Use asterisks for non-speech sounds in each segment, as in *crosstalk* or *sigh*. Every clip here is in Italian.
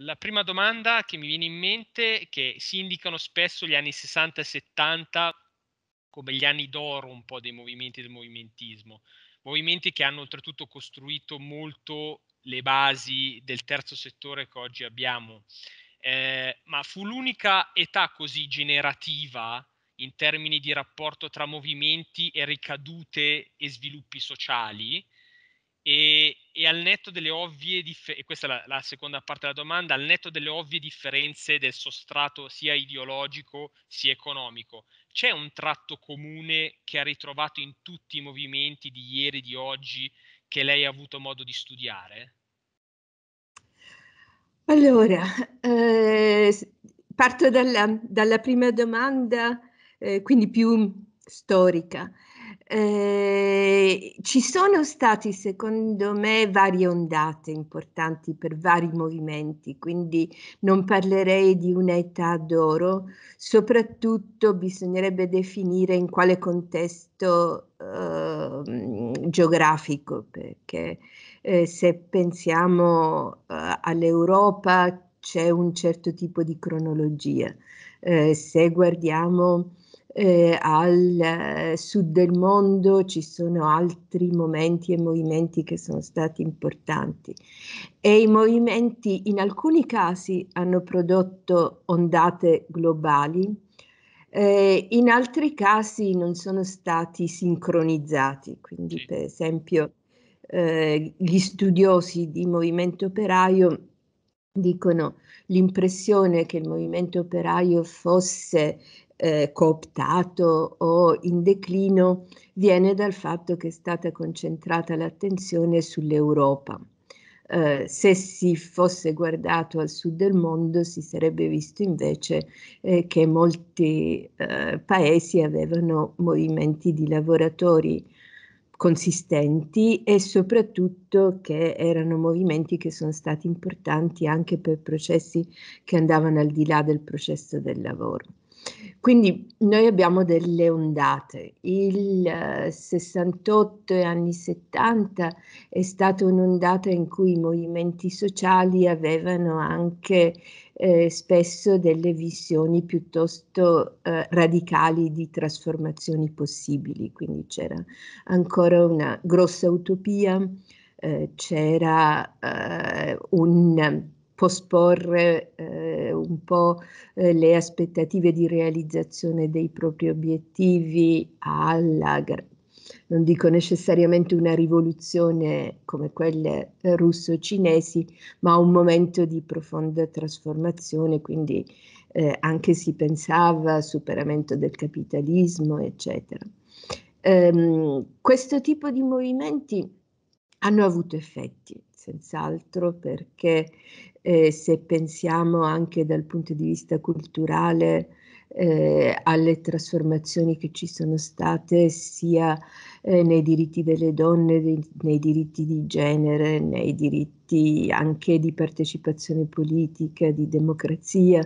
la prima domanda che mi viene in mente è che si indicano spesso gli anni 60 e 70 come gli anni d'oro un po' dei movimenti del movimentismo, movimenti che hanno oltretutto costruito molto le basi del terzo settore che oggi abbiamo. Eh, ma fu l'unica età così generativa in termini di rapporto tra movimenti e ricadute e sviluppi sociali e, e al netto delle ovvie differenze, questa è la, la, seconda parte della domanda, al netto delle ovvie differenze del sostrato sia ideologico sia economico, c'è un tratto comune che ha ritrovato in tutti i movimenti di ieri, e di oggi, che lei ha avuto modo di studiare? Allora, eh, parto dalla, dalla, prima domanda, eh, quindi più storica. Ehm, ci sono stati, secondo me, varie ondate importanti per vari movimenti, quindi non parlerei di un'età d'oro, soprattutto bisognerebbe definire in quale contesto eh, geografico, perché eh, se pensiamo eh, all'Europa c'è un certo tipo di cronologia, eh, se guardiamo eh, al eh, sud del mondo ci sono altri momenti e movimenti che sono stati importanti e i movimenti in alcuni casi hanno prodotto ondate globali, eh, in altri casi non sono stati sincronizzati, quindi per esempio eh, gli studiosi di movimento operaio dicono l'impressione che il movimento operaio fosse eh, cooptato o in declino viene dal fatto che è stata concentrata l'attenzione sull'Europa. Eh, se si fosse guardato al sud del mondo si sarebbe visto invece eh, che molti eh, paesi avevano movimenti di lavoratori consistenti e soprattutto che erano movimenti che sono stati importanti anche per processi che andavano al di là del processo del lavoro. Quindi noi abbiamo delle ondate. Il 68 eh, e anni 70 è stata un'ondata in cui i movimenti sociali avevano anche eh, spesso delle visioni piuttosto eh, radicali di trasformazioni possibili, quindi c'era ancora una grossa utopia, eh, c'era eh, un posporre eh, un po' eh, le aspettative di realizzazione dei propri obiettivi alla, non dico necessariamente una rivoluzione come quelle russo-cinesi, ma un momento di profonda trasformazione, quindi eh, anche si pensava superamento del capitalismo, eccetera. Ehm, questo tipo di movimenti hanno avuto effetti, senz'altro, perché eh, se pensiamo anche dal punto di vista culturale eh, alle trasformazioni che ci sono state sia eh, nei diritti delle donne, nei diritti di genere, nei diritti anche di partecipazione politica, di democrazia.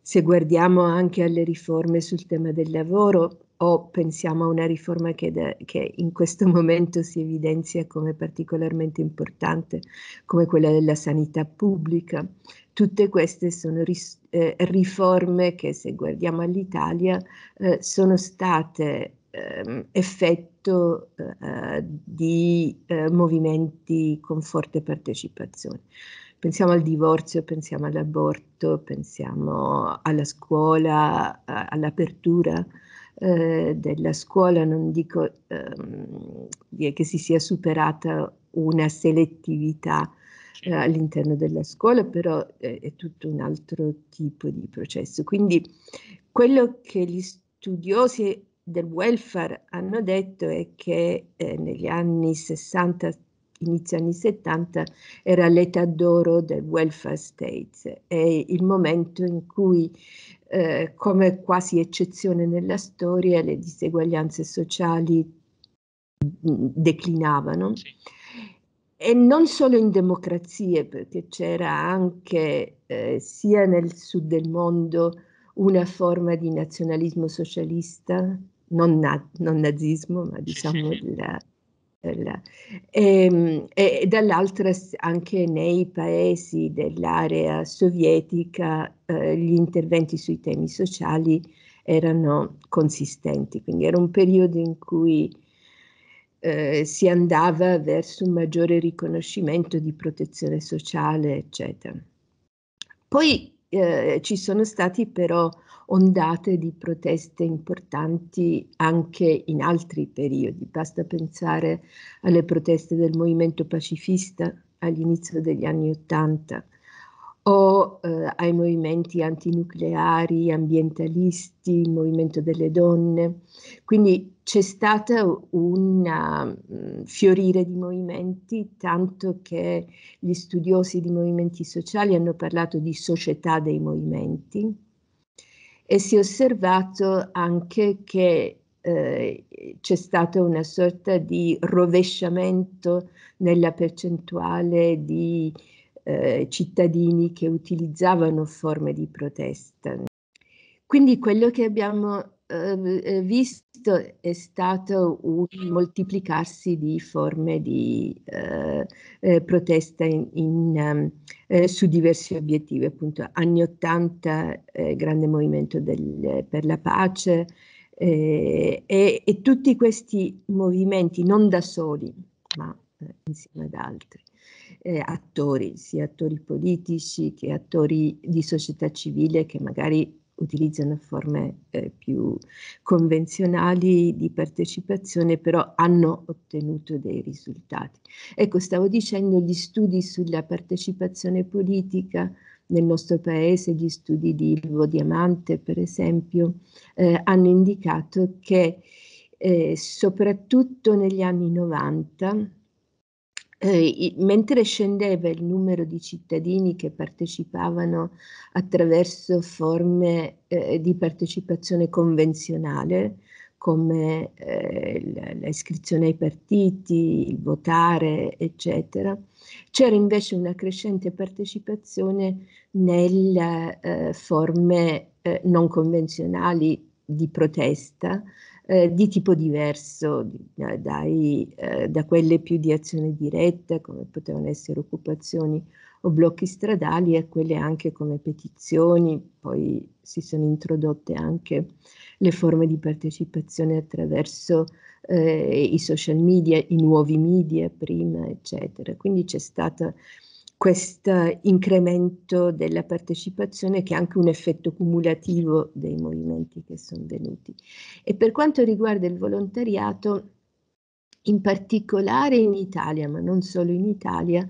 Se guardiamo anche alle riforme sul tema del lavoro, o pensiamo a una riforma che, da, che, in questo *laughs* momento si evidenzia come particolarmente importante, come quella della sanità pubblica. Tutte queste sono ris, eh, riforme che, se guardiamo all'Italia, eh, sono state ehm, eh, effetto di eh, movimenti con forte partecipazione. Pensiamo al divorzio, pensiamo all'aborto, pensiamo alla scuola, all'apertura eh, della scuola, non dico ehm, che si sia superata una selettività eh, all'interno della scuola, però eh, è tutto un altro tipo di processo. Quindi quello che gli studiosi del welfare hanno detto è che eh, negli anni 60 inizio anni 70 era l'età d'oro del welfare state, è il momento in cui eh, come quasi eccezione nella storia le diseguaglianze sociali mm, declinavano. Sì. E non solo in democrazie, perché c'era anche eh, sia nel sud del mondo una forma di nazionalismo socialista, non, na- non nazismo, ma diciamo sì, sì. La, Ehm, e, e dall'altra anche nei paesi dell'area sovietica eh, gli interventi sui temi sociali erano consistenti, quindi era un periodo in cui eh, si andava verso un maggiore riconoscimento di protezione sociale, eccetera. Poi eh, ci sono stati però ondate di proteste importanti anche in altri periodi. Basta pensare alle proteste del movimento pacifista all'inizio degli anni Ottanta o eh, ai movimenti antinucleari, ambientalisti, il movimento delle donne. Quindi c'è stato un mm, fiorire di movimenti, tanto che gli studiosi di movimenti sociali hanno parlato di società dei movimenti e si è osservato anche che eh, c'è stato una sorta di rovesciamento nella percentuale di eh, cittadini che utilizzavano forme di protesta. Quindi quello che abbiamo Ehm, eh, visto è stato un moltiplicarsi di forme di eh, eh protesta in, in, ehm, eh, su diversi obiettivi, appunto anni 80, eh, grande movimento del, per la pace, e, e tutti questi movimenti non da soli, ma insieme ad altri. Eh, attori, sia attori politici che attori di società civile che magari utilizzano forme eh, più convenzionali di partecipazione, però hanno ottenuto dei risultati. Ecco, stavo dicendo gli studi sulla partecipazione politica nel nostro paese, gli studi di Ilvo Diamante, per esempio, eh, hanno indicato che eh, soprattutto negli anni 90 eh, mentre scendeva il numero di cittadini che partecipavano attraverso forme eh, di partecipazione convenzionale, come eh, l'iscrizione ai partiti, il votare, eccetera, c'era invece una crescente partecipazione nelle eh, forme eh, non convenzionali di protesta, eh, di tipo diverso di, dai, eh, da quelle più di azione diretta, come potevano essere occupazioni o blocchi stradali, a quelle anche come petizioni, poi si sono introdotte anche le forme di partecipazione attraverso eh, i social media, i nuovi media prima, eccetera. Quindi c'è stata questo incremento della partecipazione che è anche un effetto cumulativo dei movimenti che sono venuti. E per quanto riguarda il volontariato, in particolare in Italia, ma non solo in Italia,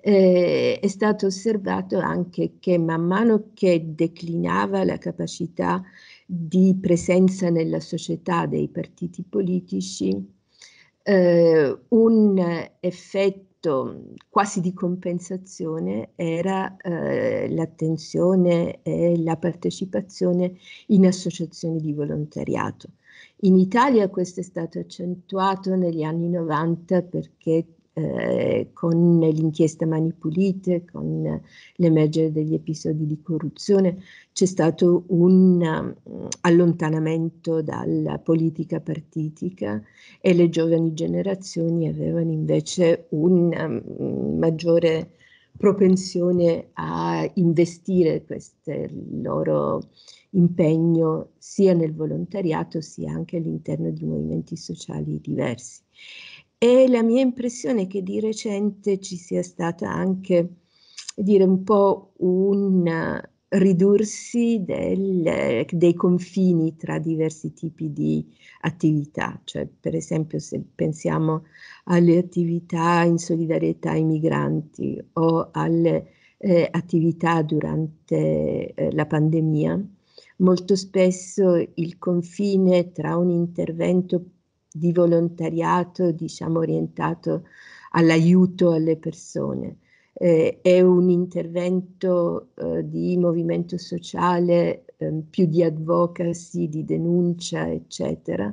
eh, è stato osservato anche che man mano che declinava la capacità di presenza nella società dei partiti politici, eh, un effetto effetto mhmm, quasi di compensazione era eh, l'attenzione e la partecipazione in associazioni di volontariato. In Italia questo è stato accentuato negli anni 90 perché eh, con l'inchiesta Mani Pulite, con l'emergere degli episodi di corruzione, c'è stato un mm, allontanamento dalla politica partitica e le giovani generazioni avevano invece una mm, maggiore propensione a investire questo loro impegno sia nel volontariato sia anche all'interno di movimenti sociali diversi e la mia impressione è che di recente ci sia stata anche dire un po' un ridursi del, dei confini tra diversi tipi di attività, cioè per esempio se pensiamo alle attività in solidarietà ai migranti o alle eh, attività durante eh, la pandemia, molto spesso il confine tra un intervento di volontariato diciamo, orientato all'aiuto alle persone. Eh, è un intervento eh, di movimento sociale eh, più di advocacy, di denuncia, eccetera.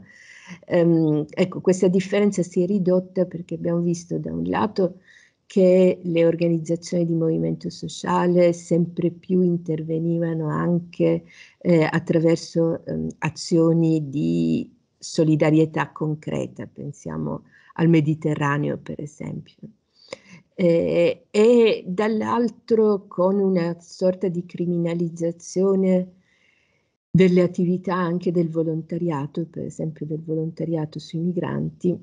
Ehm, ecco, questa differenza si è ridotta perché abbiamo visto da un lato che le organizzazioni di movimento sociale sempre più intervenivano anche eh, attraverso eh, azioni di solidarietà concreta, pensiamo al Mediterraneo per esempio. Eh, e dall'altro con una sorta di criminalizzazione delle attività anche del volontariato, per esempio del volontariato sui migranti,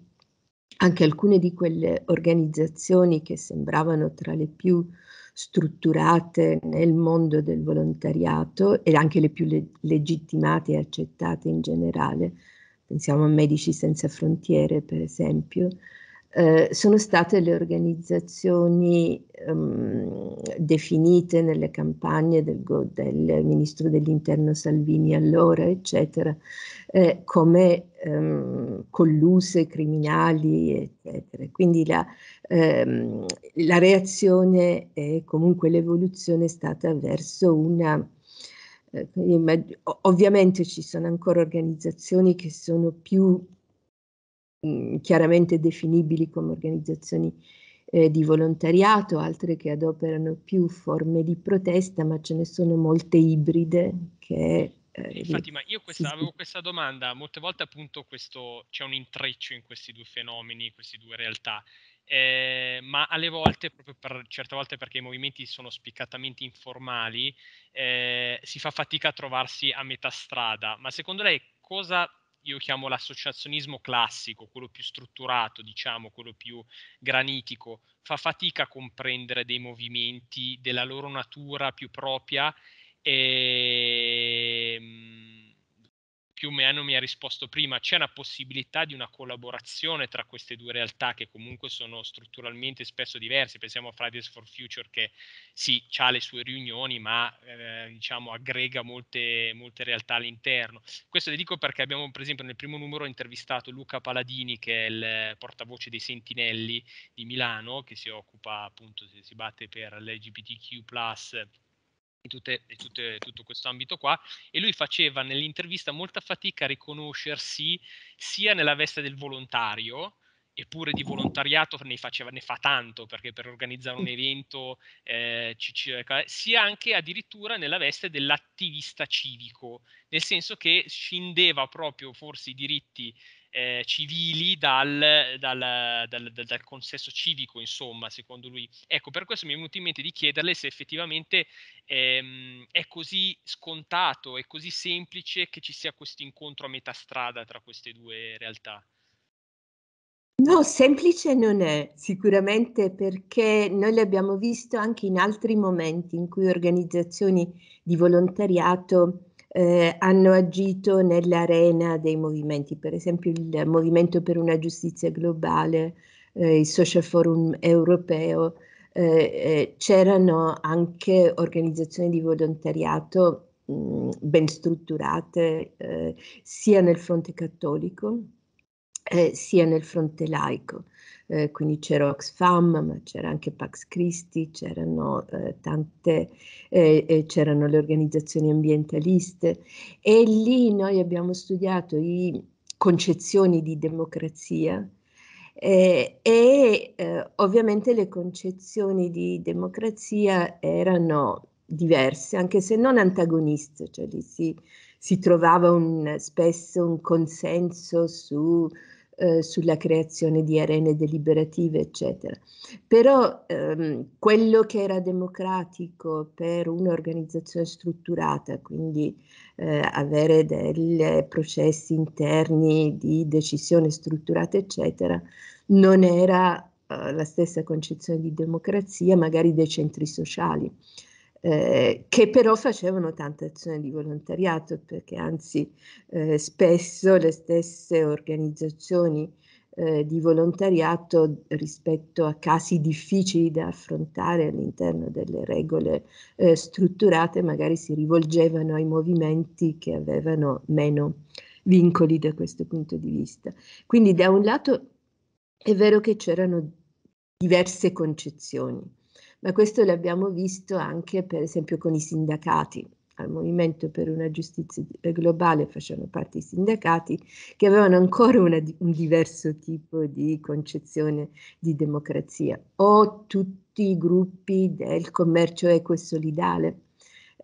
anche alcune di quelle organizzazioni che sembravano tra le più strutturate nel mondo del volontariato e anche le più le legittimate e accettate in generale, pensiamo a Medici Senza Frontiere per esempio, eh, sono state le organizzazioni um, definite nelle campagne del, del, ministro dell'interno Salvini allora, eccetera, eh, come um, colluse, criminali, eccetera. Quindi la, ehm, la reazione e comunque l'evoluzione è stata verso una eh, ovviamente ci sono ancora organizzazioni che sono più mm, chiaramente definibili come organizzazioni eh, di volontariato, altre che adoperano più forme di protesta, ma ce ne sono molte ibride che eh, eh infatti, ma io questa, avevo questa domanda, molte volte appunto questo, c'è un intreccio in questi due fenomeni, in queste due realtà, eh, ma alle volte, proprio per certe volte perché i movimenti sono spiccatamente informali, eh, si fa fatica a trovarsi a metà strada. Ma secondo lei cosa io chiamo l'associazionismo classico, quello più strutturato, diciamo, quello più granitico, fa fatica a comprendere dei movimenti della loro natura più propria e ehm, più o meno mi ha risposto prima, c'è una possibilità di una collaborazione tra queste due realtà che comunque sono strutturalmente spesso diverse, pensiamo a Fridays for Future che sì, ha le sue riunioni ma eh, diciamo aggrega molte, molte, realtà all'interno. Questo le dico perché abbiamo per esempio nel primo numero intervistato Luca Paladini che è il portavoce dei Sentinelli di Milano che si occupa appunto, si, si batte per l'LGBTQ in, tutte, in tutte, tutto questo ambito qua e lui faceva nell'intervista molta fatica a riconoscersi sia nella veste del volontario eppure di volontariato ne, faceva, ne fa tanto perché per organizzare un mm. evento eh, eh, sia anche addirittura nella veste dell'attivista civico nel senso che scindeva proprio forse i diritti eh, civili dal, dal, dal, dal, consesso civico, insomma, secondo lui. Ecco, per questo mi è venuto in mente di chiederle se effettivamente ehm, è così scontato, è così semplice che ci sia questo incontro a metà strada tra queste due realtà. No, semplice non è sicuramente perché noi l'abbiamo visto anche in altri momenti in cui organizzazioni di volontariato eh, hanno agito nell'arena dei movimenti, per esempio il Movimento per una giustizia globale, eh, il Social Forum europeo, eh, eh, c'erano anche organizzazioni di volontariato mh, ben strutturate eh, sia nel fronte cattolico sia nel fronte laico eh, quindi c'era Oxfam, ma c'era anche Pax Christi, c'erano eh, tante, eh, c'erano le organizzazioni ambientaliste e lì noi abbiamo studiato i concezioni di democrazia eh, e eh, ovviamente le concezioni di democrazia erano diverse, anche se non antagoniste, cioè lì si, si trovava un, spesso un consenso su eh, sulla creazione di arene deliberative, eccetera. Però ehm, quello che era democratico per un'organizzazione strutturata, quindi eh, avere dei processi interni di decisione strutturata, eccetera, non era eh, la stessa concezione di democrazia, magari dei centri sociali. Eh, che però facevano tante azioni di volontariato, perché anzi eh, spesso le stesse organizzazioni eh, di volontariato rispetto a casi difficili da affrontare all'interno delle regole eh, strutturate, magari si rivolgevano ai movimenti che avevano meno vincoli da questo punto di vista. Quindi da un lato è vero che c'erano diverse concezioni ma questo l'abbiamo visto anche per esempio con i sindacati. Al Movimento per una giustizia eh, globale facevano parte i sindacati che avevano ancora una, un diverso tipo di concezione di democrazia o tutti i gruppi del commercio equo e solidale.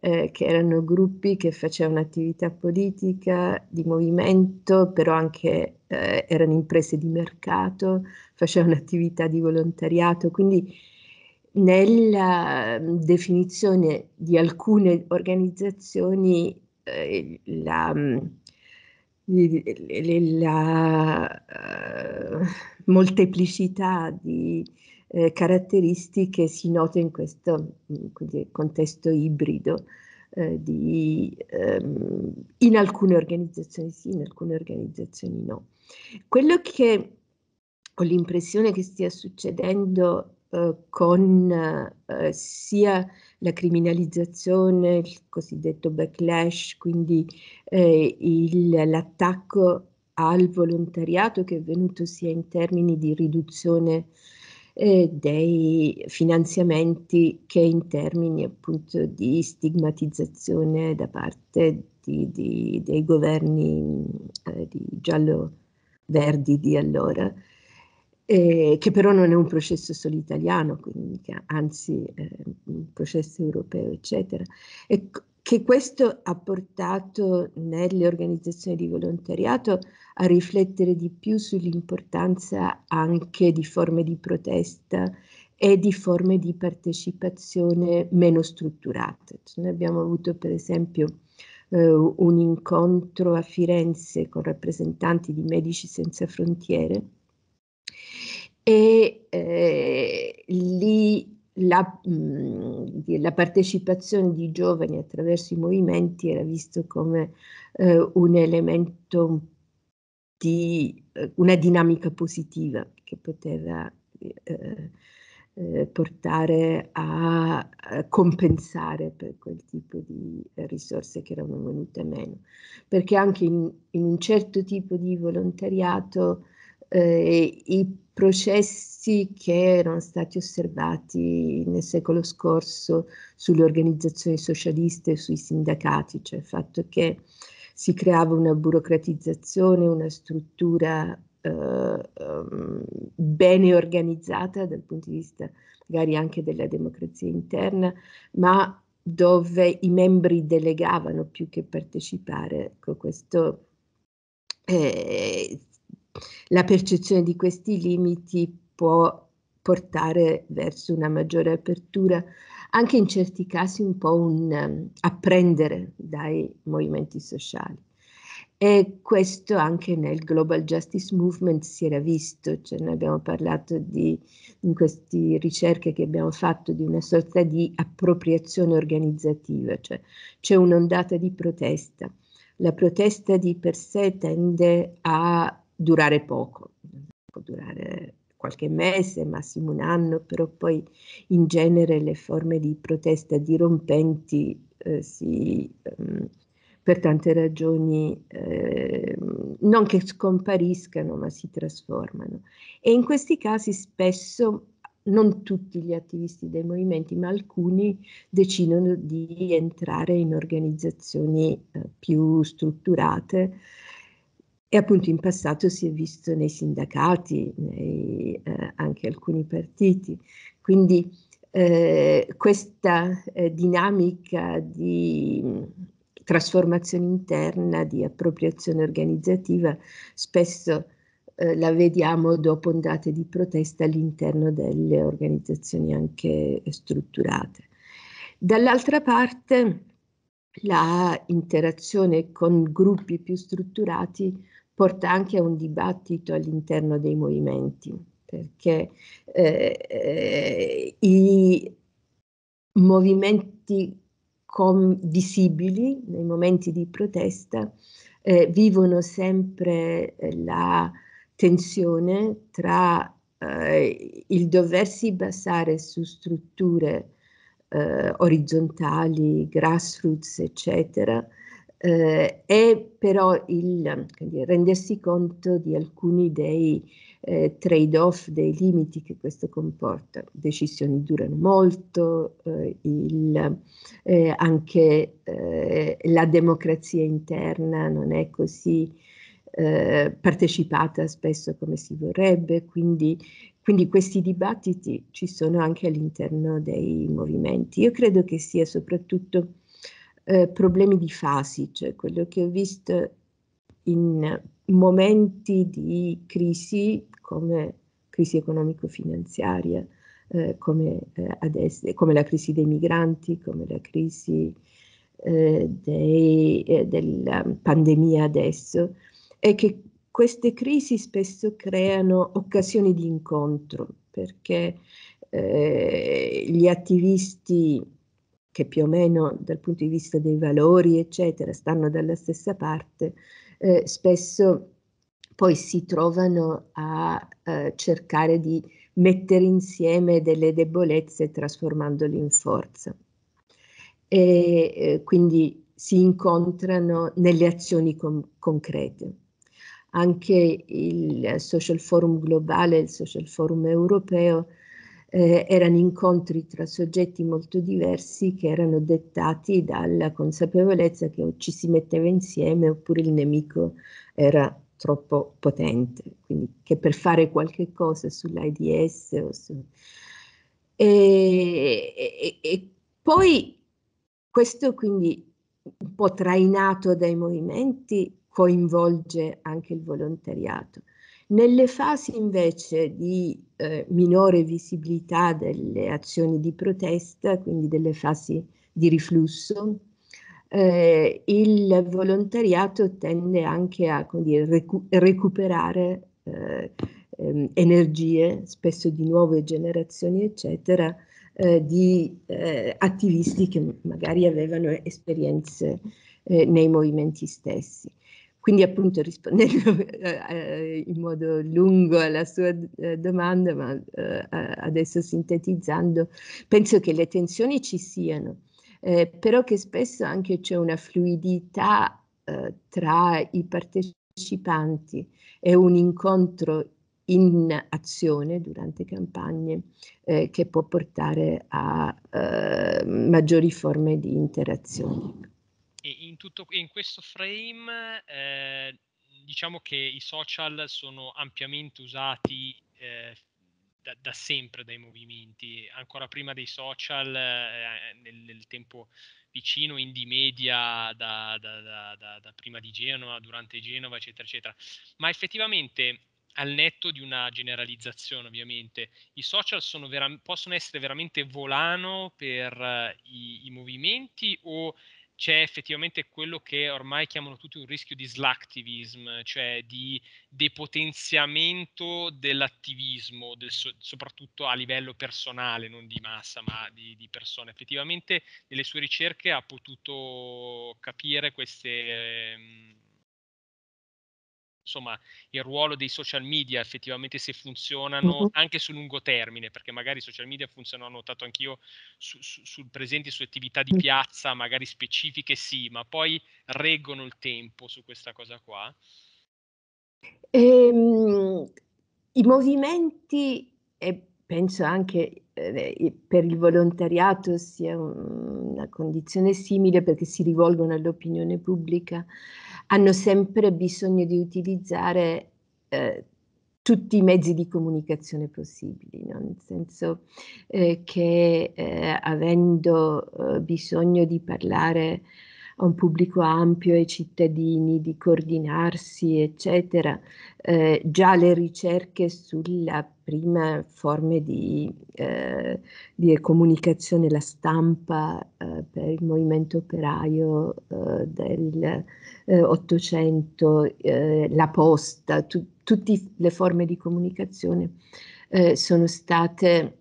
Eh, che erano gruppi che facevano attività politica, di movimento, però anche eh, erano imprese di mercato, facevano attività di volontariato, quindi nella ehm, definizione di alcune organizzazioni eh, la, mm, la uh, molteplicità di eh, caratteristiche si nota in questo quindi, contesto ibrido eh, di, ehm, in alcune organizzazioni sì, in alcune organizzazioni no. Quello che ho l'impressione che stia succedendo eh, con eh, sia la criminalizzazione, il cosiddetto backlash, quindi eh, il, l'attacco al volontariato che è venuto sia in termini di riduzione dei finanziamenti che in termini appunto di stigmatizzazione da parte di, di, dei governi eh, di giallo-verdi di allora eh, che però non è un processo solo italiano, quindi, anzi è un processo europeo, eccetera. E che questo ha portato nelle organizzazioni di volontariato a riflettere di più sull'importanza anche di forme di protesta e di forme di partecipazione meno strutturate. Cioè, noi abbiamo avuto per esempio eh, un incontro a Firenze con rappresentanti di Medici Senza Frontiere e eh, lì la, mh, mhmm, la, partecipazione di giovani attraverso i movimenti era visto come eh, un elemento di eh, una dinamica positiva che poteva eh, eh portare a, compensare per quel tipo di risorse che erano venute meno, perché anche in, in un certo tipo di volontariato eh, i processi che erano stati osservati nel secolo scorso sulle organizzazioni socialiste e sui sindacati, cioè il fatto che si creava una burocratizzazione, una struttura eh, ehm, bene organizzata dal punto di vista magari anche della democrazia interna, ma dove i membri delegavano più che partecipare. Ecco, questo eh, la percezione di questi limiti può portare verso una maggiore apertura, anche in certi casi un po' un um, apprendere dai movimenti sociali. E questo anche nel Global Justice Movement si era visto, cioè noi abbiamo parlato di, in queste ricerche che abbiamo fatto di una sorta di appropriazione organizzativa, cioè c'è un'ondata di protesta. La protesta di per sé tende a durare poco, può durare qualche mese, massimo un anno, però poi in genere le forme di protesta dirompenti eh, si, ehm, per tante ragioni eh, non che scompariscano, ma si trasformano. E in questi casi spesso non tutti gli attivisti dei movimenti, ma alcuni decidono di entrare in organizzazioni eh, più strutturate e appunto in passato si è visto nei sindacati, nei, eh, anche alcuni partiti. Quindi eh, questa eh, dinamica di mm, trasformazione interna, di appropriazione organizzativa, spesso eh, la vediamo dopo ondate di protesta all'interno delle organizzazioni anche strutturate. Dall'altra parte la interazione con gruppi più strutturati porta anche a un dibattito all'interno dei movimenti, perché eh, eh i movimenti visibili nei momenti di protesta eh, vivono sempre eh, la tensione tra eh, il doversi basare su strutture eh, orizzontali, grassroots, eccetera, eh, è però il rendersi conto di alcuni dei eh, trade-off, dei limiti che questo comporta. Decisioni durano molto, eh, il, eh, anche eh, la democrazia interna non è così eh, partecipata spesso come si vorrebbe, quindi, quindi questi dibattiti ci sono anche all'interno dei movimenti. Io credo che sia soprattutto eh, problemi di fasi, cioè quello che ho visto in momenti di crisi come crisi economico-finanziaria, eh, come, eh, adesso, come la crisi dei migranti, come la crisi eh, dei, eh, della pandemia adesso, è che queste crisi spesso creano occasioni di incontro perché eh, gli attivisti che più o meno dal punto di vista dei valori, eccetera, stanno dalla stessa parte, eh, spesso poi si trovano a eh, cercare di mettere insieme delle debolezze trasformandole in forza. E eh, quindi si incontrano nelle azioni con- concrete. Anche il Social Forum globale, il Social Forum europeo, eh, erano incontri tra soggetti molto diversi che erano dettati dalla consapevolezza che o ci si metteva insieme oppure il nemico era troppo potente, quindi che per fare qualche cosa sull'AIDS o su... e, e, e poi questo quindi un po' trainato dai movimenti coinvolge anche il volontariato. Nelle fasi invece di eh, minore visibilità delle azioni di protesta, quindi delle fasi di riflusso, eh, il volontariato tende anche a dire, recu recuperare eh, ehm, energie, spesso di nuove generazioni, eccetera, eh, di eh, attivisti che magari avevano esperienze eh, nei movimenti stessi. Quindi appunto rispondendo *laughs* eh, eh, in modo lungo alla sua eh, domanda, ma adesso sintetizzando, penso che le tensioni ci siano, però che spesso anche c'è una fluidità tra i partecipanti, e un incontro in azione durante campagne eh, che può portare a eh, maggiori forme di interazione in, tutto, in questo frame eh, diciamo che i social sono ampiamente usati eh, da, da, sempre dai movimenti, ancora prima dei social, eh, nel, nel, tempo vicino, indie media, da, da, da, prima di Genova, durante Genova, eccetera, eccetera. Ma effettivamente, al netto di una generalizzazione ovviamente, i social vera- possono essere veramente volano per eh, i, i movimenti o c'è effettivamente quello che ormai chiamano tutti un rischio di slacktivism, cioè di depotenziamento dell'attivismo, del so- soprattutto a livello personale, non di massa, ma di, di persone. Effettivamente nelle sue ricerche ha potuto capire queste... Eh, insomma il ruolo dei social media effettivamente se funzionano uh-huh. anche su lungo termine, perché magari i social media funzionano, ho notato anch'io, su, su, sul presente, su attività di piazza, magari specifiche sì, ma poi reggono il tempo su questa cosa qua. Ehm, I movimenti e penso anche eh, per il volontariato sia una condizione simile perché si rivolgono all'opinione pubblica, hanno sempre bisogno di utilizzare eh, tutti i mezzi di comunicazione possibili, no? nel senso eh, che eh, avendo eh, bisogno di parlare a un pubblico ampio, ai cittadini, di coordinarsi, eccetera. Eh, già le ricerche sulla prima forma di, eh, di comunicazione, la stampa eh, per il movimento operaio eh, del eh, Ottocento, eh, la posta, tu, tutte le forme di comunicazione sono state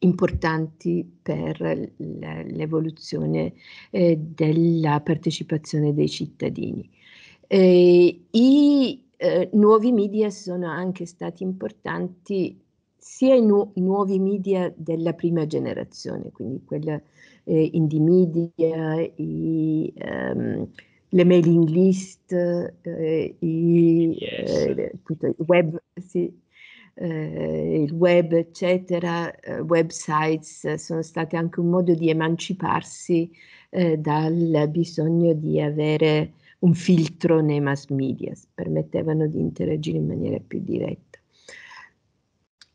importanti per l'evoluzione eh, della partecipazione dei cittadini. Eh, I eh, nuovi media sono anche stati importanti sia i, nu nuovi media della prima generazione, quindi quella eh, indie media, i, ehm, le mailing list, eh, i, yes. tutto, eh, il web, sì, eh, il web, eccetera, eh, websites eh, sono state anche un modo di emanciparsi eh, dal bisogno di avere un filtro nei mass media, permettevano di interagire in maniera più diretta.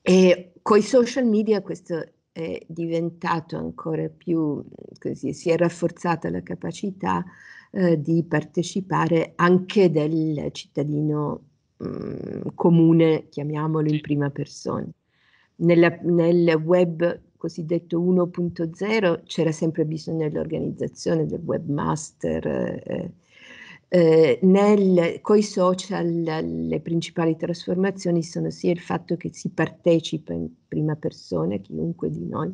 E con i social media questo è diventato ancora più, mm, così, si è rafforzata la capacità eh, di partecipare anche del cittadino comune, chiamiamolo in prima persona. Nella, nel web cosiddetto 1.0 c'era sempre bisogno dell'organizzazione del webmaster eh, eh, nel, coi social le principali trasformazioni sono sia il fatto che si partecipa in prima persona, chiunque di noi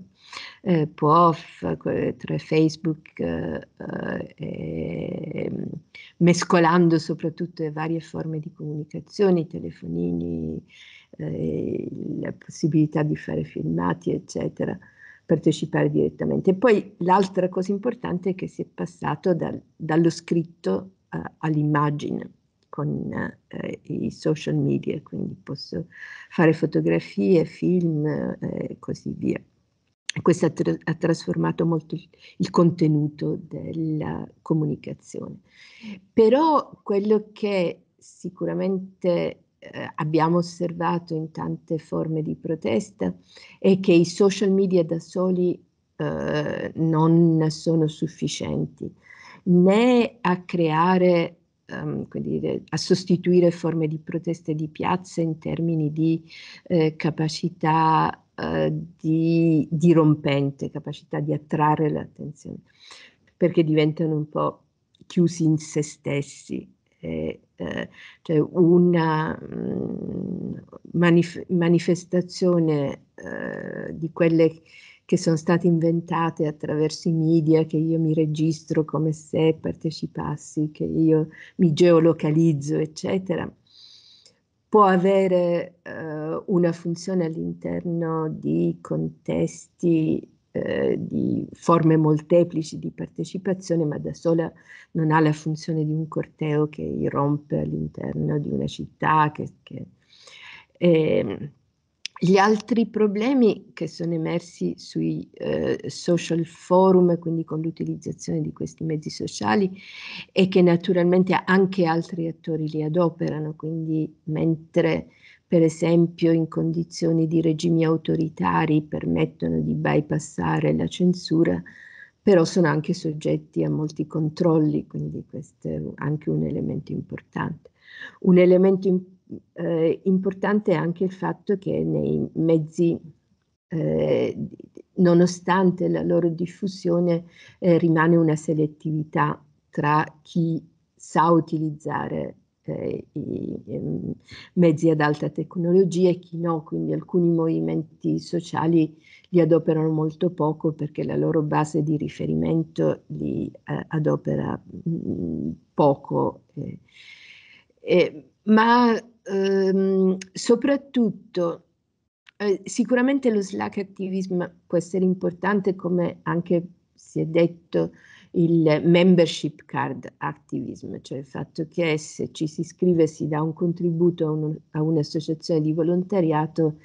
eh, può, tra Facebook, eh, eh ehm, mescolando soprattutto le varie forme di comunicazione, i telefonini, eh, la possibilità di fare filmati, eccetera partecipare direttamente. Poi l'altra cosa importante è che si è passato dal, dallo scritto all'immagine con eh, i social media, quindi posso fare fotografie, film eh, e eh, così via. Questo ha, tra ha trasformato molto il, il, contenuto della comunicazione. Però quello che sicuramente eh, abbiamo osservato in tante forme di protesta è che i social media da soli eh, non sono sufficienti né a creare, um, ehm, quindi a sostituire forme di proteste di piazza in termini di eh, capacità eh, di, rompente, capacità di attrarre l'attenzione, perché diventano un po' chiusi in se stessi. E, eh, cioè una mm, manif- manifestazione eh, di quelle che sono state inventate attraverso i media, che io mi registro come se partecipassi, che io mi geolocalizzo, eccetera, può avere eh, una funzione all'interno di contesti eh, di forme molteplici di partecipazione, ma da sola non ha la funzione di un corteo che irrompe all'interno di una città. Che, che, eh, gli altri problemi che sono emersi sui eh, social forum, quindi con l'utilizzazione di questi mezzi sociali, è che naturalmente anche altri attori li adoperano, quindi mentre per esempio in condizioni di regimi autoritari permettono di bypassare la censura, però sono anche soggetti a molti controlli, quindi questo è anche un elemento importante. Un elemento importante eh, importante è anche il fatto che nei mezzi, eh, nonostante la loro diffusione, eh, rimane una selettività tra chi sa utilizzare eh, i, i mm, mezzi ad alta tecnologia e chi no, quindi alcuni movimenti sociali li adoperano molto poco perché la loro base di riferimento li eh, adopera mh, mm, poco. Eh, eh, ma ehm, soprattutto eh, sicuramente lo slack activism può essere importante come anche si è detto il membership card activism, cioè il fatto che se ci si iscrive si dà un contributo a, un, a un'associazione di volontariato,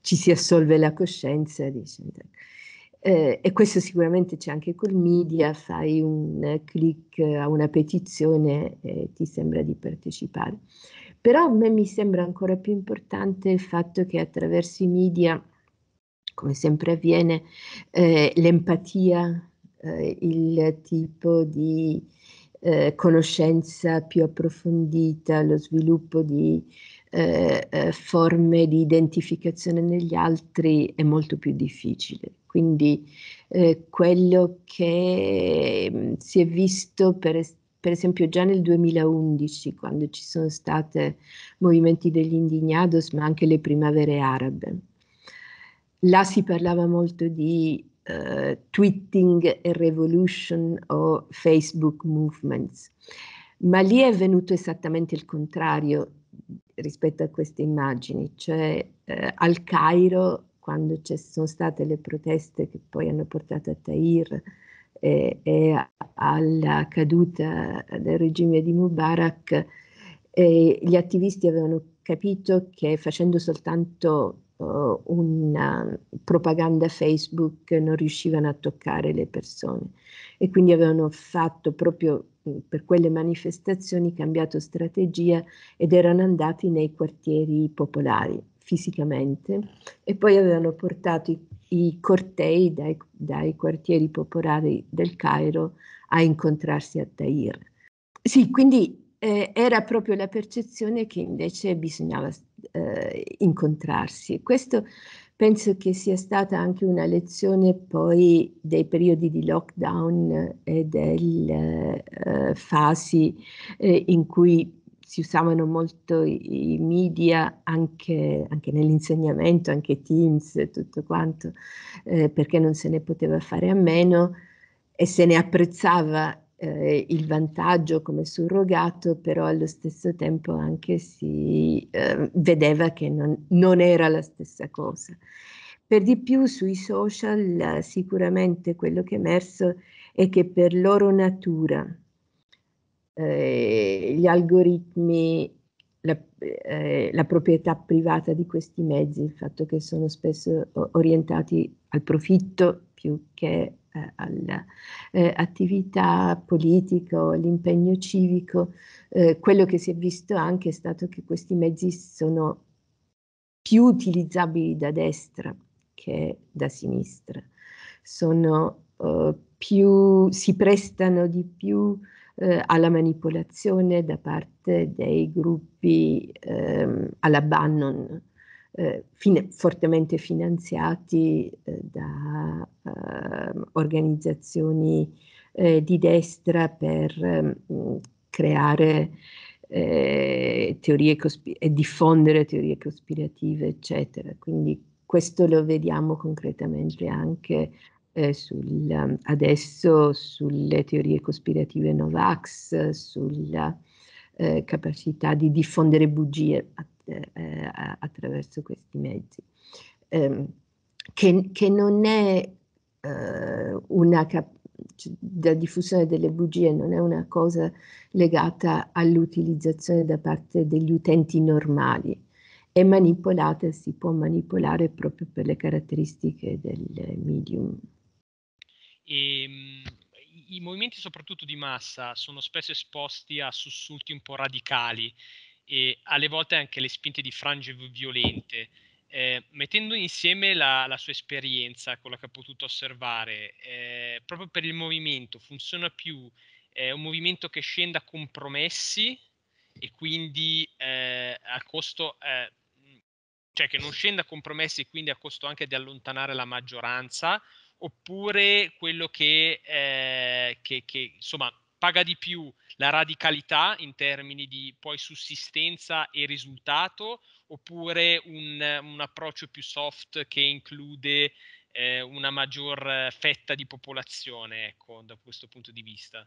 ci si assolve la coscienza. Eh, e questo sicuramente c'è anche col media, fai un clic a una petizione e ti sembra di partecipare. Però a me mi sembra ancora più importante il fatto che attraverso i media, come sempre avviene, eh, l'empatia, eh, il tipo di eh, conoscenza più approfondita, lo sviluppo di eh, eh, forme di identificazione negli altri è molto più difficile. Quindi eh, quello che mm, si è visto per esempio per esempio già nel 2011, quando ci sono stati movimenti degli indignados, ma anche le primavere arabe. Là si parlava molto di uh, eh, tweeting e revolution o Facebook movements, ma lì è venuto esattamente il contrario rispetto a queste immagini, cioè eh, al Cairo, quando ci sono state le proteste che poi hanno portato a Tahir, e, e alla caduta del regime di Mubarak, eh, gli attivisti avevano capito che facendo soltanto uh, una propaganda Facebook non riuscivano a toccare le persone e quindi avevano fatto proprio mm, per quelle manifestazioni cambiato strategia ed erano andati nei quartieri popolari fisicamente e poi avevano portato i i cortei dai, dai, quartieri popolari del Cairo a incontrarsi a Tahir. Sì, quindi eh, era proprio la percezione che invece bisognava eh, incontrarsi. Questo penso che sia stata anche una lezione poi dei periodi di lockdown e delle eh, fasi eh, in cui si usavano molto i, i media anche, anche, nell'insegnamento, anche Teams e tutto quanto, eh, perché non se ne poteva fare a meno e se ne apprezzava eh, il vantaggio come surrogato, però allo stesso tempo anche si eh, vedeva che non, non era la stessa cosa. Per di più sui social sicuramente quello che è emerso è che per loro natura, eh, gli algoritmi, la, eh, la, proprietà privata di questi mezzi, il fatto che sono spesso orientati al profitto più che eh, all'attività eh, politica o all'impegno civico, eh, quello che si è visto anche è stato che questi mezzi sono più utilizzabili da destra che da sinistra, sono, più, si prestano di più eh, alla manipolazione da parte dei gruppi eh, alla Bannon, eh, fine, fortemente finanziati eh, da ehm, organizzazioni eh, di destra per ehm, creare eh, teorie e diffondere teorie cospirative, eccetera. Quindi questo lo vediamo concretamente anche eh, sul, ehm, adesso sulle teorie cospirative Novax, sulla eh, capacità di diffondere bugie att- eh, attraverso questi mezzi, ehm, che, che, non è eh, una capacità la diffusione delle bugie non è una cosa legata all'utilizzazione da parte degli utenti normali, è manipolata si può manipolare proprio per le caratteristiche del medium. E, ehm, I movimenti soprattutto di massa sono spesso esposti a sussulti un po' radicali e alle volte anche le spinte di frange violente. Eh, mettendo insieme la, la, sua esperienza, quello che ha potuto osservare, eh, proprio per il movimento funziona più è un movimento che scende a compromessi e quindi eh, a costo, eh, cioè che non scenda a compromessi e quindi a costo anche di allontanare la maggioranza oppure quello che, eh, che, che insomma, paga di più la radicalità in termini di poi sussistenza e risultato, oppure un, un approccio più soft che include eh, una maggior fetta di popolazione, ecco, da questo punto di vista.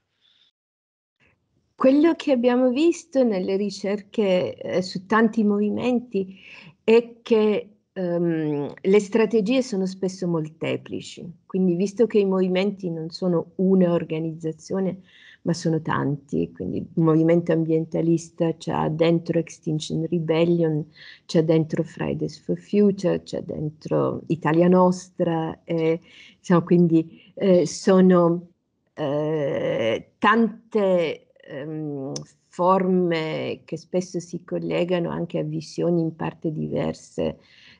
Quello che abbiamo visto nelle ricerche eh, su tanti movimenti è che um, le strategie sono spesso molteplici, quindi visto che i movimenti non sono una organizzazione, ma sono tanti, quindi il movimento ambientalista c'è dentro Extinction Rebellion, c'è dentro Fridays for Future, c'è dentro Italia Nostra, eh, diciamo, quindi eh, sono eh, tante ehm, forme che spesso si collegano anche a visioni in parte diverse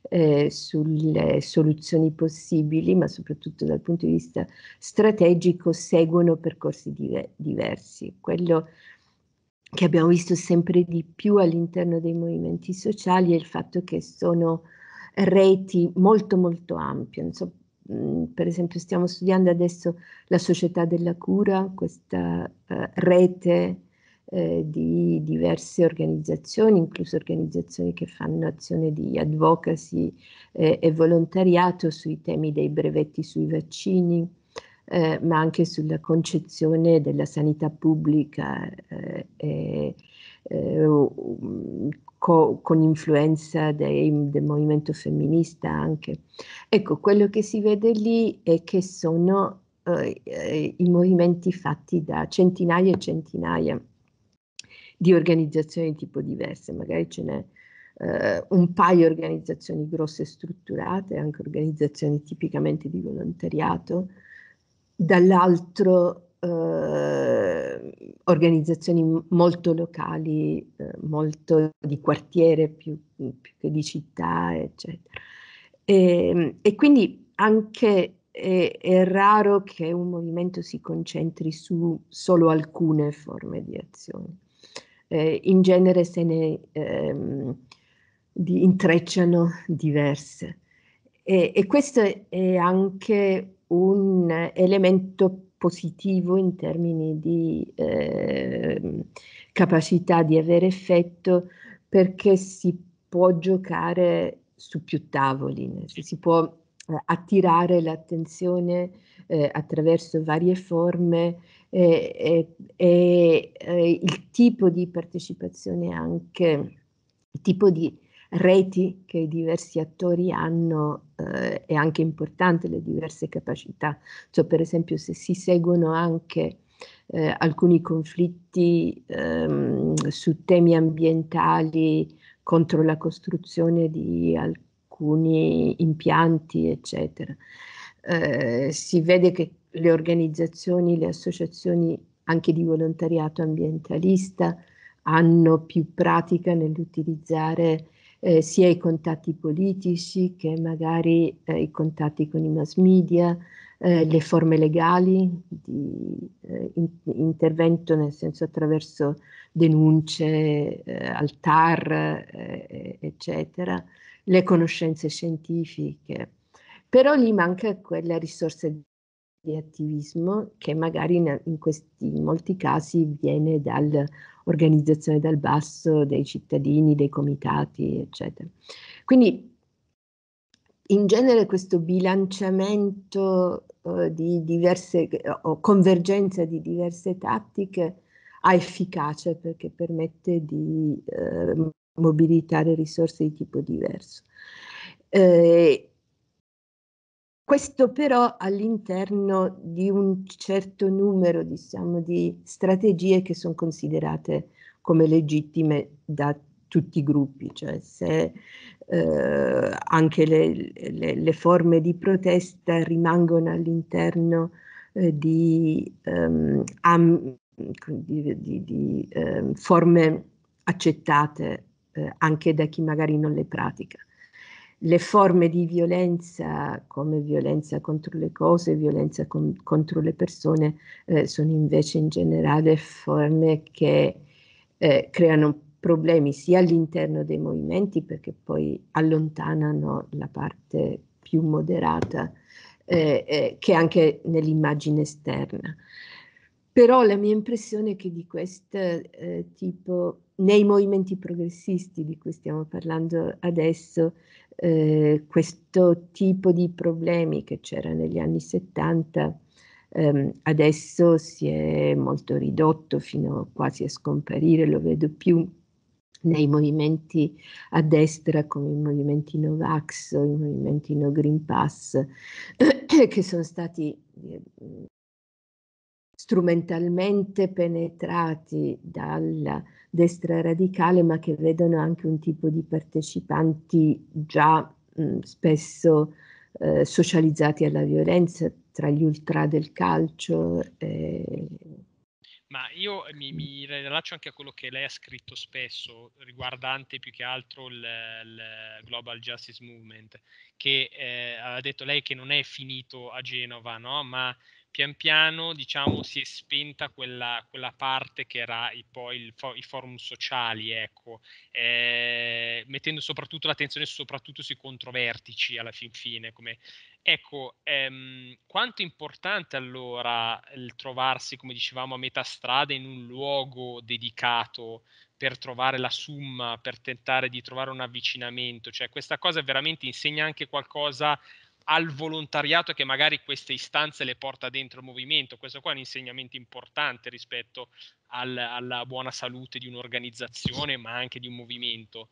eh, sulle soluzioni possibili, ma soprattutto dal punto di vista strategico, seguono percorsi diver- diversi. Quello che abbiamo visto sempre di più all'interno dei movimenti sociali è il fatto che sono reti molto molto ampie. So, mh, mm, per esempio stiamo studiando adesso la società della cura, questa uh, rete eh, di diverse organizzazioni, incluse organizzazioni che fanno azione di advocacy eh, e volontariato sui temi dei brevetti sui vaccini, eh, ma anche sulla concezione della sanità pubblica eh, eh, mm, co con influenza dei, del movimento femminista anche. Ecco, quello che si vede lì è che sono i movimenti fatti da centinaia e centinaia di organizzazioni di tipo diverse, magari ce n'è eh, un paio di organizzazioni grosse e strutturate, anche organizzazioni tipicamente di volontariato, dall'altro eh, organizzazioni molto locali, eh, molto di quartiere più, più, che di città, eccetera. E, ehm, e quindi anche è, è, raro che un movimento si concentri su solo alcune forme di azione eh, in genere se ne ehm, di intrecciano diverse. E, e questo è anche un elemento positivo in termini di eh, capacità di avere effetto perché si può giocare su più tavoli, si può eh, attirare l'attenzione eh, attraverso varie forme e, e, e eh, il tipo di partecipazione anche, il tipo di reti che i diversi attori hanno eh, è anche importante le diverse capacità, cioè per esempio se si seguono anche eh, alcuni conflitti ehm, su temi ambientali contro la costruzione di alcuni impianti eccetera, eh, si vede che le organizzazioni, le associazioni anche di volontariato ambientalista hanno più pratica nell'utilizzare eh, sia i contatti politici che magari eh, i contatti con i mass media, eh, le forme legali di eh, in, intervento, nel senso attraverso denunce eh, al TAR, eh, eccetera, le conoscenze scientifiche. Però lì manca quella risorsa di attivismo che magari in, in, questi, molti casi viene dall'organizzazione dal basso, dei cittadini, dei comitati, eccetera. Quindi in genere questo bilanciamento eh, di diverse o convergenza di diverse tattiche ha efficacia perché permette di eh, mobilitare risorse di tipo diverso. Eh, questo però all'interno di un certo numero diciamo, di strategie che sono considerate come legittime da tutti i gruppi, cioè se eh, anche le, le, le, forme di protesta rimangono all'interno eh, di, um, am, di, di, di eh, forme accettate eh, anche da chi magari non le pratica le forme di violenza come violenza contro le cose, violenza con, contro le persone eh, sono invece in generale forme che eh, creano problemi sia all'interno dei movimenti perché poi allontanano la parte più moderata eh, eh che anche nell'immagine esterna. Però la mia impressione è che di questo eh, tipo, nei movimenti progressisti di cui stiamo parlando adesso, eh, questo tipo di problemi che c'era negli anni 70 ehm, adesso si è molto ridotto fino quasi a scomparire, lo vedo più nei movimenti a destra come i movimenti Novax o i movimenti No Green Pass, *clears throat* che sono stati eh, strumentalmente penetrati dalla destra radicale, ma che vedono anche un tipo di partecipanti già mh, spesso eh, socializzati alla violenza tra gli ultra del calcio. E... Ma io eh, mi, mi rilaccio anche a quello che lei ha scritto spesso, riguardante più che altro il, il Global Justice Movement, che eh, ha detto lei che non è finito a Genova, no? ma pian piano diciamo, si è spenta quella, quella parte che era i, poi il, i forum sociali, ecco, eh, mettendo soprattutto l'attenzione soprattutto sui controvertici alla fin fine. Come, ecco, ehm, quanto è importante allora il trovarsi, come dicevamo, a metà strada in un luogo dedicato per trovare la summa, per tentare di trovare un avvicinamento, cioè questa cosa veramente insegna anche qualcosa al volontariato che magari queste istanze le porta dentro il movimento. Questo qua è un insegnamento importante rispetto al, alla buona salute di un'organizzazione, ma anche di un movimento.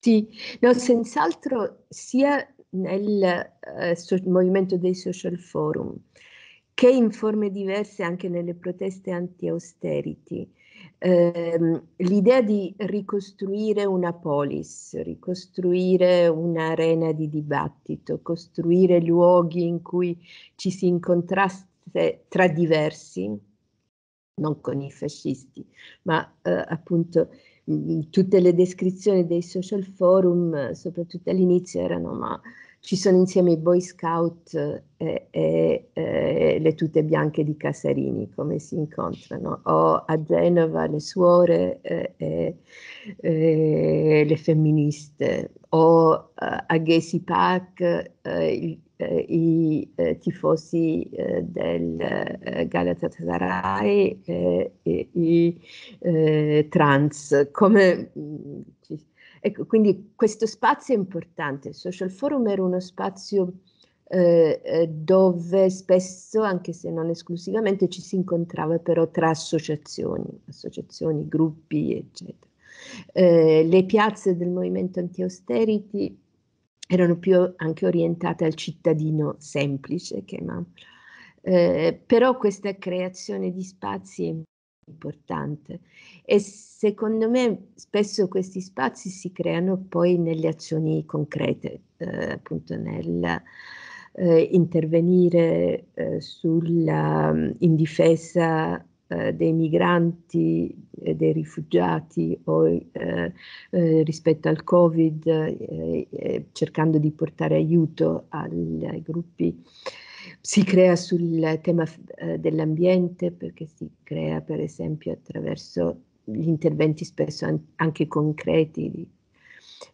Sì, no, senz'altro sia nel eh, so- movimento dei social forum che in forme diverse anche nelle proteste anti-austerity eh, l'idea di ricostruire una polis, ricostruire un'arena di dibattito, costruire luoghi in cui ci si incontrasse tra diversi, non con i fascisti, ma eh, appunto mh, mm, tutte le descrizioni dei social forum, soprattutto all'inizio, erano ma ci sono insieme i Boy Scout e, e, e le tute bianche di Casarini, come si incontrano, o a Genova le suore e, le femministe, o eh, a Gezi Park eh, eh, i, i tifosi del Galatasaray, e, i trans, come mm, ci, Ecco, quindi questo spazio è importante. Il social forum era uno spazio eh, eh, dove spesso, anche se non esclusivamente, ci si incontrava però tra associazioni, associazioni, gruppi, eccetera. Eh, le piazze del movimento anti-austerity erano più anche orientate al cittadino semplice, che, ma, eh, però questa creazione di spazi importante e secondo me spesso questi spazi si creano poi nelle azioni concrete, eh, appunto nel eh, intervenire eh, sulla, in difesa eh, dei migranti, eh, dei rifugiati o, eh, eh, rispetto al Covid, eh, eh cercando di portare aiuto al, ai gruppi si crea sul tema eh, dell'ambiente perché si crea per esempio attraverso gli interventi spesso an anche concreti.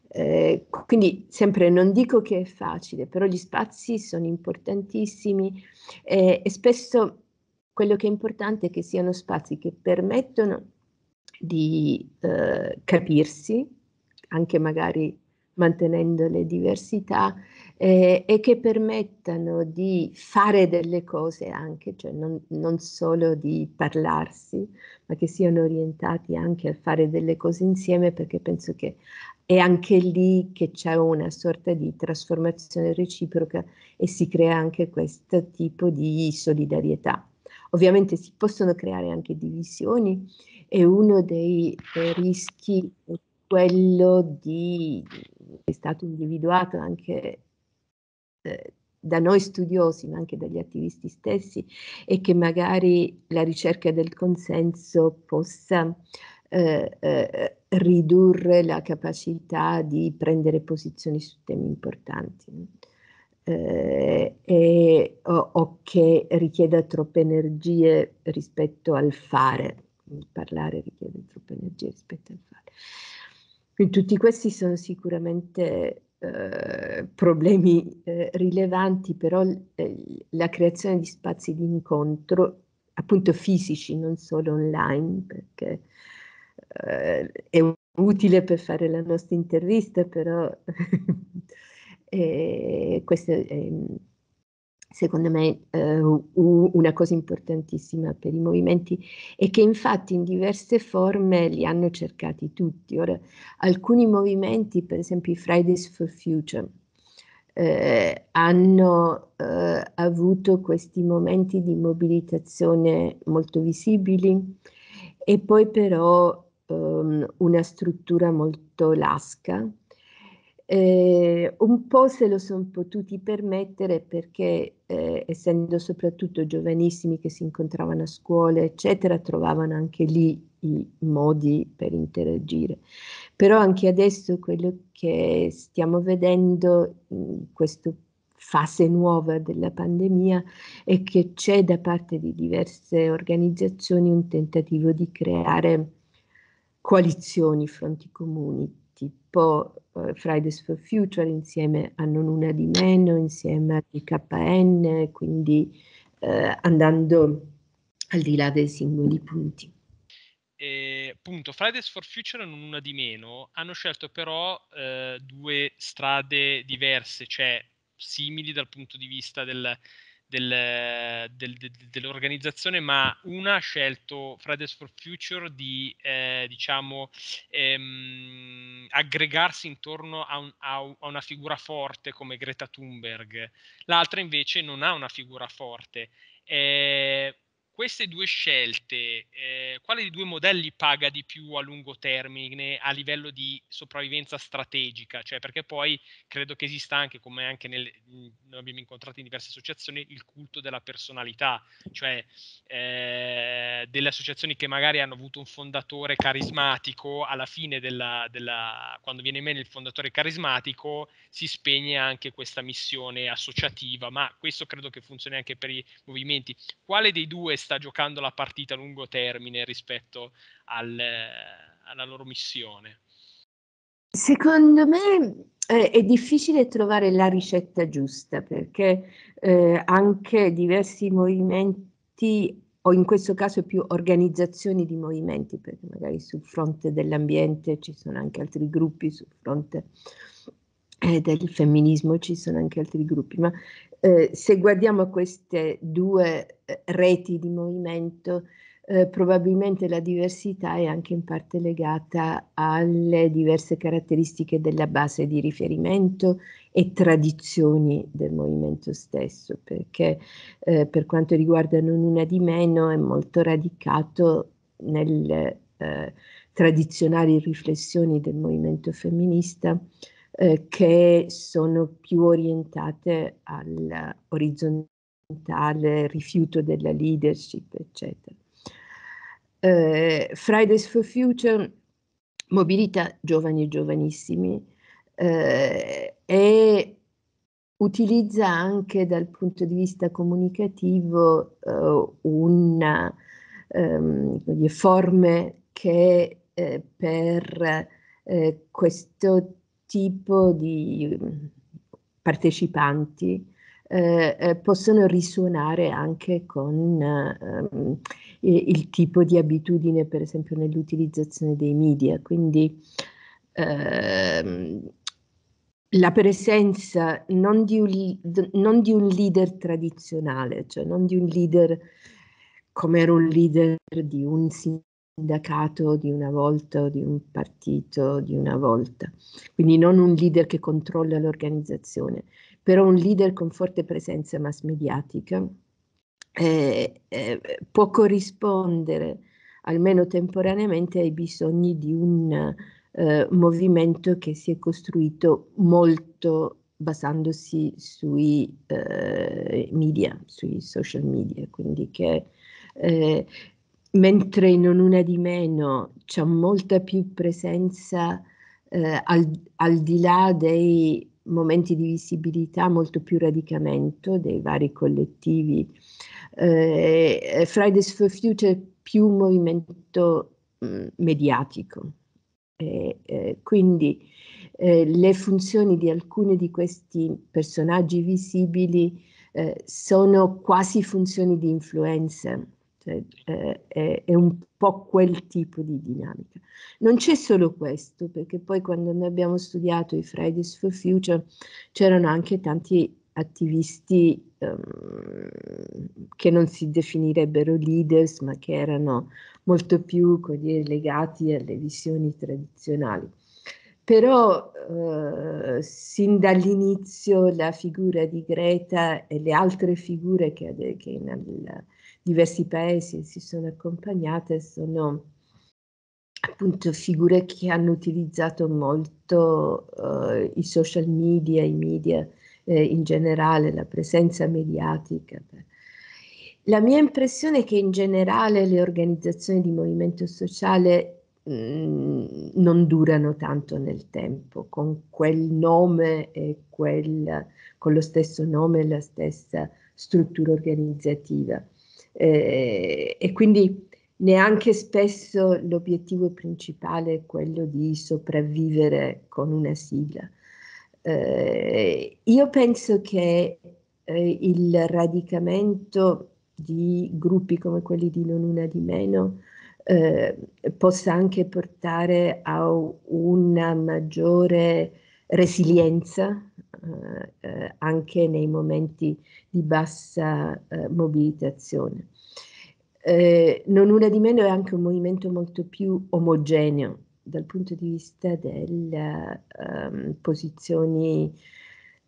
Eh, quindi sempre non dico che è facile, però gli spazi sono importantissimi eh, e spesso quello che è importante è che siano spazi che permettono di eh, capirsi, anche magari mantenendo le diversità eh, e che permettano di fare delle cose anche, cioè non, non, solo di parlarsi, ma che siano orientati anche a fare delle cose insieme perché penso che è anche lì che c'è una sorta di trasformazione reciproca e si crea anche questo tipo di solidarietà. Ovviamente si possono creare anche divisioni e uno dei rischi è quello di è stato individuato anche eh, da noi studiosi, ma anche dagli attivisti stessi, e che magari la ricerca del consenso possa eh, eh, ridurre la capacità di prendere posizioni su temi importanti. Eh, e, o, o, che richieda troppe energie rispetto al fare, parlare richiede troppe energie rispetto al fare. Quindi tutti questi sono sicuramente eh, problemi eh, rilevanti, però eh, la creazione di spazi di incontro, appunto fisici, non solo online, perché eh, è utile per fare la nostra intervista, però *laughs* eh, questo è ehm, secondo me eh, una cosa importantissima per i movimenti e che infatti in diverse forme li hanno cercati tutti. Ora, alcuni movimenti, per esempio i Fridays for Future, eh, hanno eh, avuto questi momenti di mobilitazione molto visibili e poi però ehm, una struttura molto lasca eh, un po' se lo sono potuti permettere perché, eh, essendo soprattutto giovanissimi che si incontravano a scuola, eccetera, trovavano anche lì i modi per interagire. Però anche adesso quello che stiamo vedendo in questa fase nuova della pandemia è che c'è da parte di diverse organizzazioni un tentativo di creare coalizioni, fronti comuni, tipo eh, Fridays for Future insieme a Non Una di Meno, insieme a DKN, quindi eh, andando al di là dei singoli punti. Appunto, punto, Fridays for Future e Non Una di Meno hanno scelto però eh, due strade diverse, cioè simili dal punto di vista del, del, del, del, dell'organizzazione, ma una ha scelto Fridays for Future di eh, diciamo, ehm, aggregarsi intorno a, un, a, a, una figura forte come Greta Thunberg, l'altra invece non ha una figura forte. Eh, queste due scelte, eh, quale dei due modelli paga di più a lungo termine a livello di sopravvivenza strategica? Cioè, perché poi credo che esista anche, come anche nel, noi abbiamo incontrato in diverse associazioni, il culto della personalità, cioè eh, delle associazioni che magari hanno avuto un fondatore carismatico, alla fine della, della, quando viene meno il fondatore carismatico si spegne anche questa missione associativa, ma questo credo che funzioni anche per i movimenti. Quale dei due sta giocando la partita a lungo termine rispetto al, eh, alla loro missione? Secondo me eh, è difficile trovare la ricetta giusta perché eh, anche diversi movimenti o in questo caso più organizzazioni di movimenti, perché magari sul fronte dell'ambiente ci sono anche altri gruppi, sul fronte e eh, del femminismo ci sono anche altri gruppi, ma eh, se guardiamo queste due eh, reti di movimento, eh, probabilmente la diversità è anche in parte legata alle diverse caratteristiche della base di riferimento e tradizioni del movimento stesso, perché eh, per quanto riguarda non una di meno è molto radicato nelle eh, tradizionali riflessioni del movimento femminista eh, che sono più orientate all'orizzontale rifiuto della leadership, eccetera. Eh, Fridays for Future mobilita giovani e giovanissimi eh, e utilizza anche dal punto di vista comunicativo eh, una, ehm, forme che eh, per eh, questo tipo di partecipanti eh, eh, possono risuonare anche con ehm, il tipo di abitudine, per esempio, nell'utilizzazione dei media. Quindi ehm, la presenza non di, un, non di, un, leader tradizionale, cioè non di un leader come era un leader di un sindacato di una volta o di un partito di una volta. Quindi non un leader che controlla l'organizzazione, però un leader con forte presenza mass mediatica eh, eh, può corrispondere almeno temporaneamente ai bisogni di un eh, movimento che si è costruito molto basandosi sui eh, media, sui social media, quindi che eh, mentre in Un'una di meno c'è molta più presenza eh, al, al, di là dei momenti di visibilità, molto più radicamento dei vari collettivi. Eh, eh Fridays for Future è più un movimento mh, mm, mediatico. E, eh, quindi le funzioni di alcuni di questi personaggi visibili eh, sono quasi funzioni di influenza cioè, eh, è, è, un po' quel tipo di dinamica. Non c'è solo questo, perché poi quando noi abbiamo studiato i Fridays for Future c'erano anche tanti attivisti ehm, che non si definirebbero leaders, ma che erano molto più dire, legati alle visioni tradizionali. Però eh, sin dall'inizio la figura di Greta e le altre figure che, che in, diversi paesi si sono accompagnate sono appunto figure che hanno utilizzato molto uh, i social media, i media eh, in generale, la presenza mediatica. La mia impressione è che in generale le organizzazioni di movimento sociale mm, non durano tanto nel tempo, con quel nome e quel, con lo stesso nome e la stessa struttura organizzativa eh, e quindi neanche spesso l'obiettivo principale è quello di sopravvivere con una sigla. Eh, io penso che eh, il radicamento di gruppi come quelli di Non Una di Meno eh, possa anche portare a una maggiore resilienza eh, eh, anche nei momenti di bassa eh, mobilitazione. Eh, non una di meno è anche un movimento molto più omogeneo dal punto di vista delle um, posizioni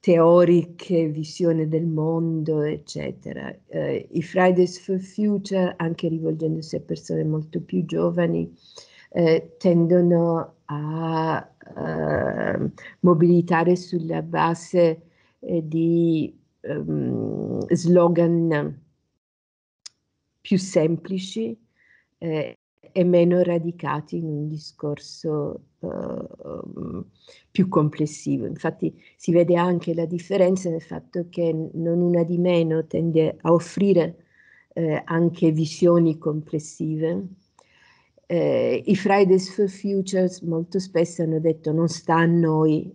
teoriche, visione del mondo, eccetera. Eh, I Fridays for Future, anche rivolgendosi a persone molto più giovani, eh, tendono a eh, mobilitare sulla base eh, di um, slogan più semplici eh, e meno radicati in un discorso uh, più complessivo. Infatti si vede anche la differenza nel fatto che non una di meno tende a offrire eh, anche visioni complessive. Eh, I Fridays for Futures molto spesso hanno detto non sta a noi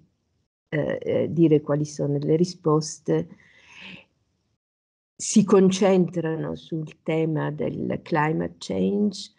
eh, eh dire quali sono le risposte, si concentrano sul tema del climate change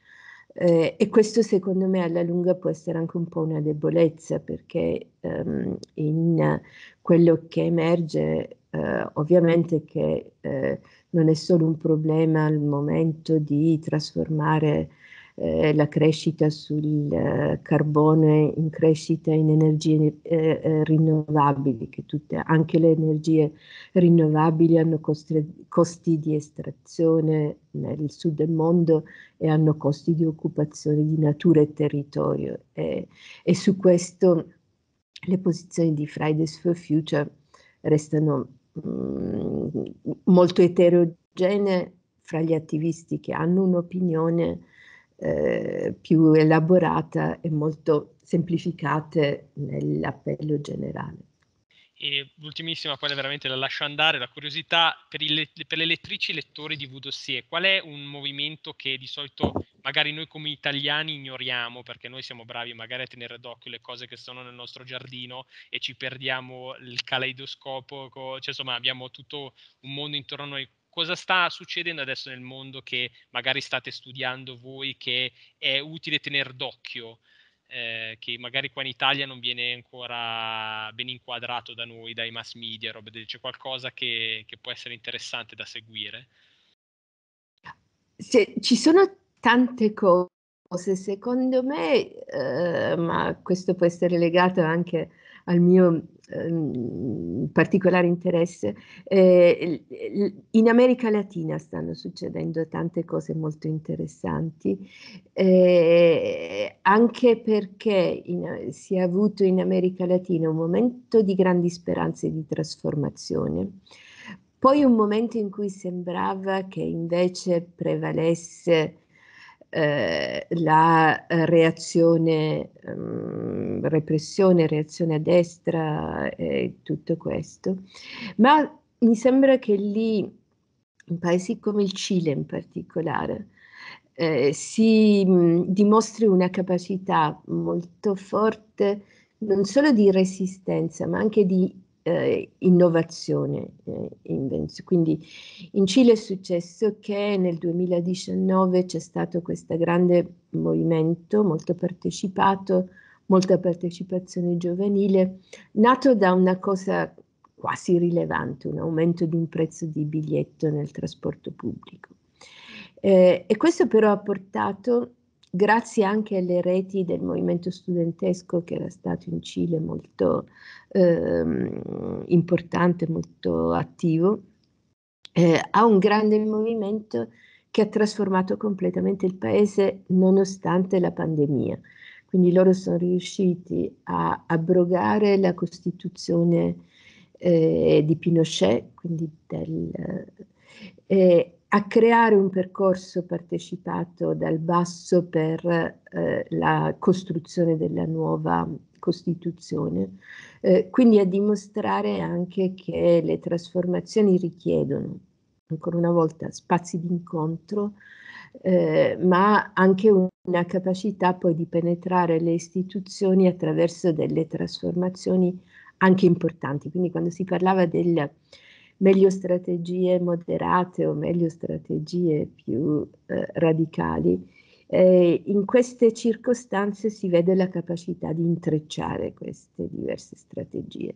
eh, e questo secondo me alla lunga può essere anche un po' una debolezza perché ehm, in quello che emerge eh, ovviamente che eh, non è solo un problema al momento di trasformare eh, la crescita sul eh, carbone in crescita in energie eh, rinnovabili, che tutte, anche le energie rinnovabili hanno costi, costi di estrazione nel sud del mondo e hanno costi di occupazione di natura e territorio. E, e su questo le posizioni di Fridays for Future restano mh, mm, molto eterogenee fra gli attivisti che hanno un'opinione eh, più elaborata e molto semplificate nell'appello generale. E l'ultimissima, quella veramente la lascio andare, la curiosità per, il, per le lettrici e lettori di VDossier, qual è un movimento che di solito magari noi come italiani ignoriamo, perché noi siamo bravi magari a tenere d'occhio le cose che sono nel nostro giardino e ci perdiamo il caleidoscopo, cioè insomma abbiamo tutto un mondo intorno a noi cosa sta succedendo adesso nel mondo che magari state studiando voi, che è utile tenere d'occhio, eh, che magari qua in Italia non viene ancora ben inquadrato da noi, dai mass media, roba del, c'è qualcosa che, che può essere interessante da seguire? Se, ci sono tante cose, secondo me, eh, ma questo può essere legato anche a al mio ehm, particolare interesse, eh, in America Latina stanno succedendo tante cose molto interessanti, eh, anche perché in, si è avuto in America Latina un momento di grandi speranze di trasformazione. Poi un momento in cui sembrava che invece prevalesse eh, la eh, reazione, um, repressione, reazione a destra e tutto questo, ma mi sembra che lì, in paesi come il Cile in particolare, eh, si mh, mm, dimostri una capacità molto forte non solo di resistenza, ma anche di eh, innovazione eh, invenzione. Quindi in Cile è successo che nel 2019 c'è stato questo grande movimento molto partecipato, molta partecipazione giovanile, nato da una cosa quasi rilevante, un aumento di un prezzo di biglietto nel trasporto pubblico. Eh, e questo però ha portato grazie anche alle reti del movimento studentesco che era stato in Cile molto ehm, importante, molto attivo, eh, ha un grande movimento che ha trasformato completamente il paese nonostante la pandemia. Quindi loro sono riusciti a abrogare la Costituzione eh, di Pinochet, quindi del, eh, a creare un percorso partecipato dal basso per eh, la costruzione della nuova Costituzione, eh, quindi a dimostrare anche che le trasformazioni richiedono, ancora una volta, spazi di incontro, eh, ma anche una capacità poi di penetrare le istituzioni attraverso delle trasformazioni anche importanti. Quindi quando si parlava del meglio strategie moderate o meglio strategie più eh, radicali. Eh, in queste circostanze si vede la capacità di intrecciare queste diverse strategie.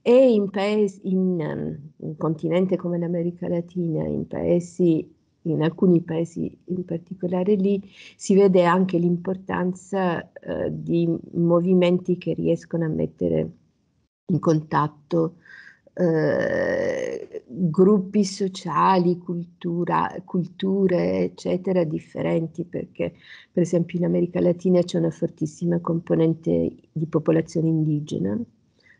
E in, paesi, in, in ehm, continente come l'America Latina, in paesi in alcuni paesi, in particolare lì, si vede anche l'importanza eh, di movimenti che riescono a mettere in contatto eh, gruppi sociali, cultura, culture, eccetera, differenti, perché per esempio in America Latina c'è una fortissima componente di popolazione indigena,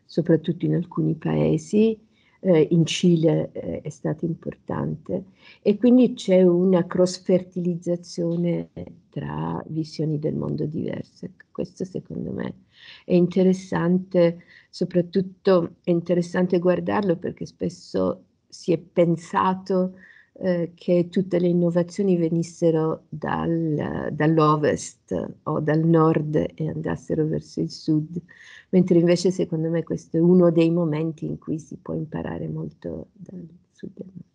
soprattutto in alcuni paesi, eh, in Cile eh, è stata importante e quindi c'è una cross-fertilizzazione tra visioni del mondo diverse. Questo secondo me è interessante, soprattutto è interessante guardarlo perché spesso si è pensato eh, che tutte le innovazioni venissero dal, dall'ovest o dal nord e andassero verso il sud, mentre invece secondo me questo è uno dei momenti in cui si può imparare molto dal sud e nord.